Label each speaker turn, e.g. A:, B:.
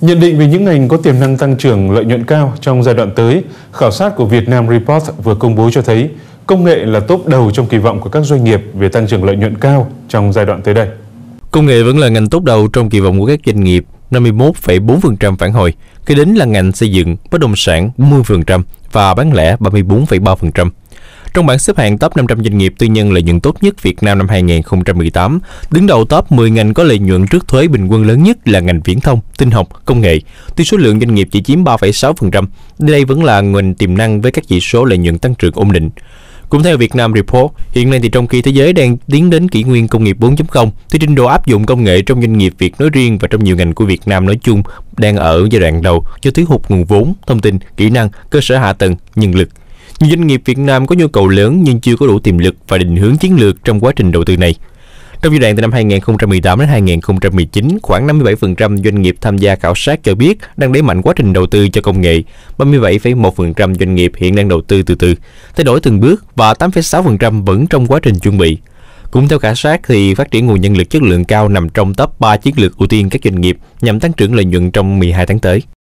A: Nhận định về những ngành có tiềm năng tăng trưởng lợi nhuận cao trong giai đoạn tới, khảo sát của Vietnam Report vừa công bố cho thấy công nghệ là tốt đầu trong kỳ vọng của các doanh nghiệp về tăng trưởng lợi nhuận
B: cao trong giai đoạn tới đây. Công nghệ vẫn là ngành tốt đầu trong kỳ vọng của các doanh nghiệp, 51,4% phản hồi, kế đến là ngành xây dựng, bất động sản 10% và bán lẻ 34,3%. Trong bảng xếp hạng top 500 doanh nghiệp tư nhân lợi nhuận tốt nhất Việt Nam năm 2018, đứng đầu top 10 ngành có lợi nhuận trước thuế bình quân lớn nhất là ngành viễn thông, tin học, công nghệ. Tuy số lượng doanh nghiệp chỉ chiếm 3,6%, đây vẫn là ngành tiềm năng với các chỉ số lợi nhuận tăng trưởng ổn định. Cũng theo Vietnam Report, hiện nay thì trong khi thế giới đang tiến đến kỷ nguyên công nghiệp 4.0, thì trình độ áp dụng công nghệ trong doanh nghiệp Việt nói riêng và trong nhiều ngành của Việt Nam nói chung đang ở giai đoạn đầu do thiếu hụt nguồn vốn, thông tin, kỹ năng, cơ sở hạ tầng, nhân lực. Nhiều doanh nghiệp Việt Nam có nhu cầu lớn nhưng chưa có đủ tiềm lực và định hướng chiến lược trong quá trình đầu tư này. Trong giai đoạn từ năm 2018 đến 2019, khoảng 57% doanh nghiệp tham gia khảo sát cho biết đang đẩy mạnh quá trình đầu tư cho công nghệ, 37,1% doanh nghiệp hiện đang đầu tư từ từ, thay đổi từng bước và 8,6% vẫn trong quá trình chuẩn bị. Cũng theo khảo sát thì phát triển nguồn nhân lực chất lượng cao nằm trong top 3 chiến lược ưu tiên các doanh nghiệp nhằm tăng trưởng lợi nhuận trong 12 tháng tới.